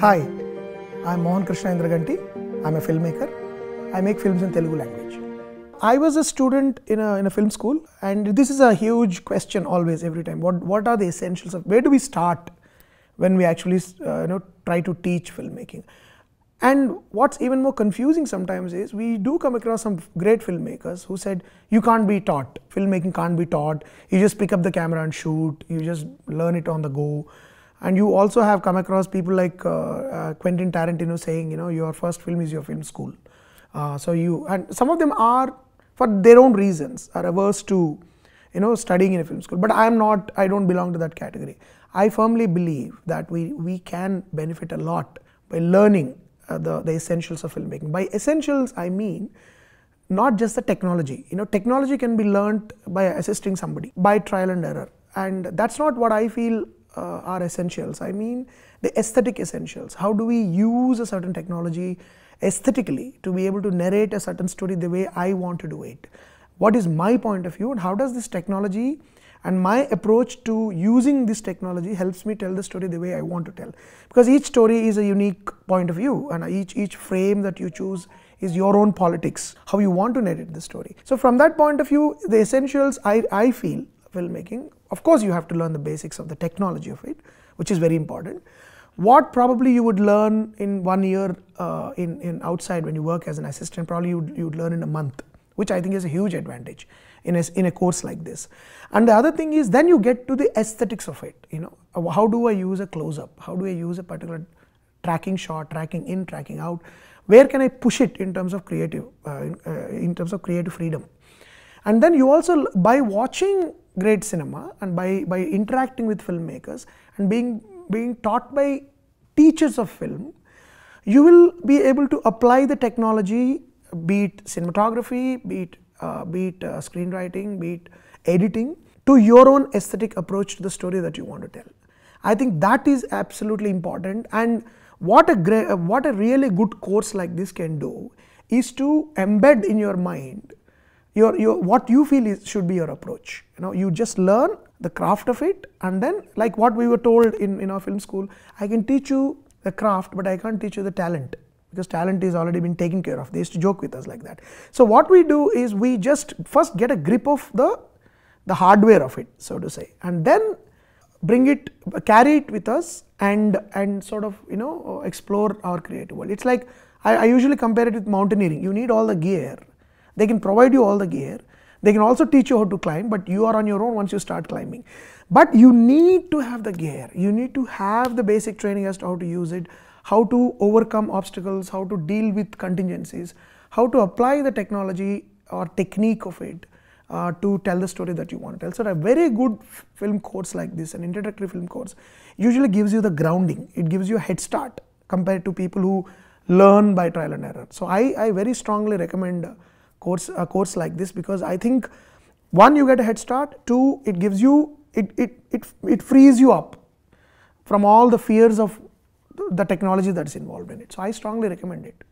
Hi, I'm Mohan Krishna Indraganti. I'm a filmmaker. I make films in Telugu language. I was a student in a, in a film school, and this is a huge question always, every time. What, what are the essentials of where do we start when we actually uh, you know, try to teach filmmaking? And what's even more confusing sometimes is we do come across some great filmmakers who said, You can't be taught. Filmmaking can't be taught. You just pick up the camera and shoot, you just learn it on the go. And you also have come across people like uh, uh, Quentin Tarantino saying, you know, your first film is your film school. Uh, so you, and some of them are, for their own reasons, are averse to, you know, studying in a film school. But I am not, I don't belong to that category. I firmly believe that we, we can benefit a lot by learning uh, the, the essentials of filmmaking. By essentials, I mean, not just the technology. You know, technology can be learned by assisting somebody by trial and error, and that's not what I feel uh, are essentials. I mean the aesthetic essentials. How do we use a certain technology aesthetically to be able to narrate a certain story the way I want to do it? What is my point of view and how does this technology and my approach to using this technology helps me tell the story the way I want to tell. Because each story is a unique point of view and each, each frame that you choose is your own politics, how you want to narrate the story. So from that point of view, the essentials I, I feel filmmaking. Of course, you have to learn the basics of the technology of it, which is very important. What probably you would learn in one year uh, in, in outside when you work as an assistant, probably you would learn in a month, which I think is a huge advantage in a, in a course like this. And the other thing is then you get to the aesthetics of it. You know, uh, how do I use a close-up? How do I use a particular tracking shot, tracking in, tracking out? Where can I push it in terms of creative, uh, in, uh, in terms of creative freedom? and then you also by watching great cinema and by, by interacting with filmmakers and being, being taught by teachers of film, you will be able to apply the technology, be it cinematography, be it, uh, be it uh, screenwriting, be it editing, to your own aesthetic approach to the story that you want to tell. I think that is absolutely important and what a great, what a really good course like this can do is to embed in your mind your, your what you feel is, should be your approach you know you just learn the craft of it and then like what we were told in in our film school i can teach you the craft but i can't teach you the talent because talent is already been taken care of they used to joke with us like that so what we do is we just first get a grip of the the hardware of it so to say and then bring it carry it with us and and sort of you know explore our creative world it's like I, I usually compare it with mountaineering you need all the gear they can provide you all the gear. They can also teach you how to climb, but you are on your own once you start climbing. But you need to have the gear. You need to have the basic training as to how to use it, how to overcome obstacles, how to deal with contingencies, how to apply the technology or technique of it uh, to tell the story that you want to tell. So a very good film course like this, an introductory film course, usually gives you the grounding. It gives you a head start compared to people who learn by trial and error. So I, I very strongly recommend course a course like this because I think one you get a head start, two it gives you it it it it frees you up from all the fears of the technology that's involved in it. So I strongly recommend it.